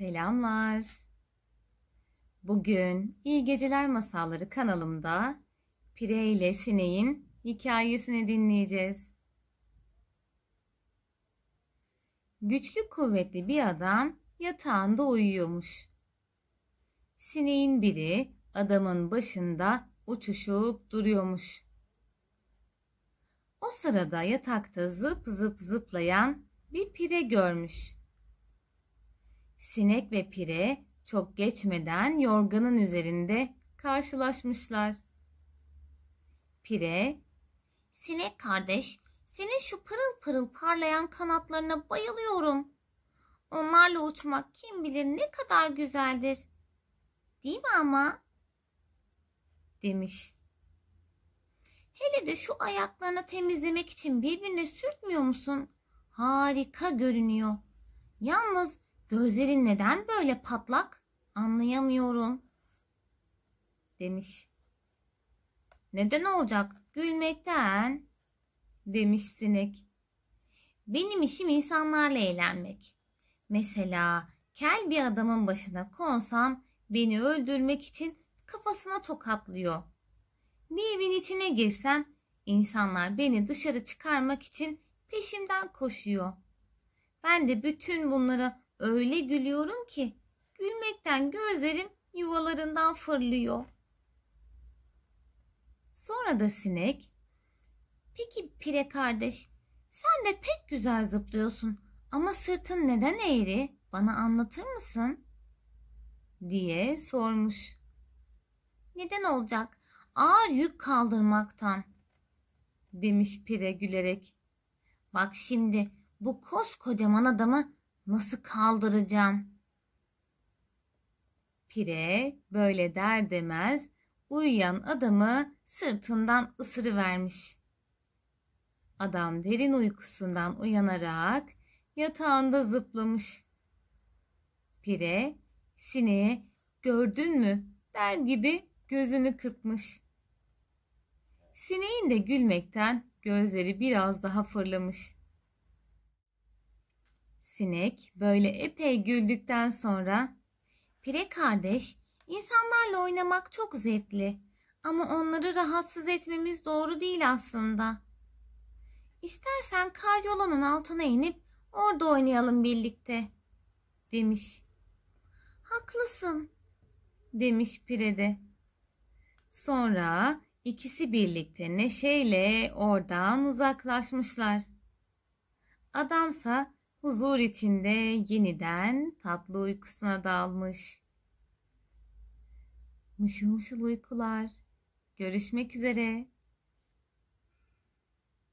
Selamlar. Bugün İyi Geceler Masalları kanalımda Pire ile Sineğin hikayesini dinleyeceğiz. Güçlü kuvvetli bir adam yatağında uyuyormuş. Sineğin biri adamın başında uçuşup duruyormuş. O sırada yatakta zıp zıp zıplayan bir pire görmüş sinek ve pire çok geçmeden yorganın üzerinde karşılaşmışlar. Pire, sinek kardeş senin şu pırıl pırıl parlayan kanatlarına bayılıyorum. Onlarla uçmak kim bilir ne kadar güzeldir. Değil mi ama? Demiş. Hele de şu ayaklarını temizlemek için birbirine sürtmüyor musun? Harika görünüyor. Yalnız Gözlerin neden böyle patlak? Anlayamıyorum." demiş. "Neden olacak? Gülmekten." demiş sinek. "Benim işim insanlarla eğlenmek. Mesela kel bir adamın başına konsam beni öldürmek için kafasına tokatlıyor. Bir evin içine girsem insanlar beni dışarı çıkarmak için peşimden koşuyor. Ben de bütün bunları Öyle gülüyorum ki gülmekten gözlerim yuvalarından fırlıyor. Sonra da sinek Peki pire kardeş sen de pek güzel zıplıyorsun ama sırtın neden eğri bana anlatır mısın? diye sormuş. Neden olacak? Ağır yük kaldırmaktan demiş pire gülerek. Bak şimdi bu koskocaman adamı Nasıl kaldıracağım? Pire böyle der demez uyuyan adamı sırtından ısırıvermiş. Adam derin uykusundan uyanarak yatağında zıplamış. Pire sineğe gördün mü der gibi gözünü kırpmış. Sineğin de gülmekten gözleri biraz daha fırlamış. Sinek böyle epey güldükten sonra Pire kardeş insanlarla oynamak çok zevkli ama onları rahatsız etmemiz doğru değil aslında. İstersen kar yolunun altına inip orada oynayalım birlikte demiş. Haklısın demiş pire de. Sonra ikisi birlikte neşeyle oradan uzaklaşmışlar. Adamsa huzur içinde yeniden tatlı uykusuna dalmış. Mışıl mışıl uykular. Görüşmek üzere.